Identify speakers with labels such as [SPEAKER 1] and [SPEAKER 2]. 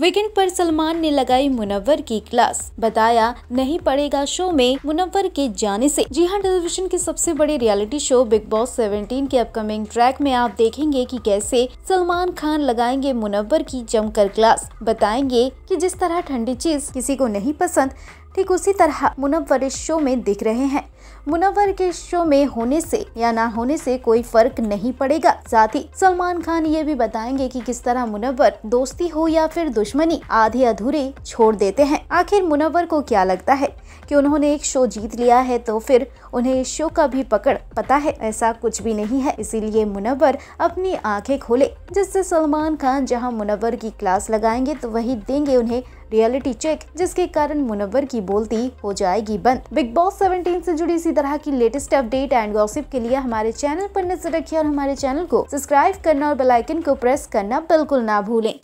[SPEAKER 1] weekend पर सलमान ने लगाई मुनव्वर की क्लास बताया नहीं पड़ेगा शो में मुनव्वर के जाने से जी हाँ टेलीविजन के सबसे बड़े रियलिटी शो बिग बॉस 17 के अपकमिंग ट्रैक में आप देखेंगे कि कैसे सलमान खान लगाएंगे मुनव्वर की जमकर क्लास बताएंगे कि जिस तरह ठंडी चीज किसी को नहीं पसंद ठीक उसी तरह मुनव्वर शो में दिख रहे हैं मुनव्वर के शो में होने से या ना होने से कोई फर्क नहीं पड़ेगा साथ ही सलमान खान ये भी बताएंगे कि किस तरह मुनव्वर दोस्ती हो या फिर दुश्मनी आधे अधूरे छोड़ देते हैं आखिर मुनव्वर को क्या लगता है कि उन्होंने एक शो जीत लिया है तो फिर उन्हें इस शो का भी पकड़ पता है ऐसा कुछ भी नहीं है इसीलिए मुनव्वर अपनी आंखें खोले जिससे सलमान खान जहां मुनव्वर की क्लास लगाएंगे तो वही देंगे उन्हें रियलिटी चेक जिसके कारण मुनव्वर की बोलती हो जाएगी बंद बिग बॉस 17 से जुड़ी इसी तरह की लेटेस्ट अपडेट एंड गॉसिप के लिए हमारे चैनल पर नजर रखिए और हमारे चैनल को सब्सक्राइब करना और बेलाइकन को प्रेस करना बिल्कुल ना भूलें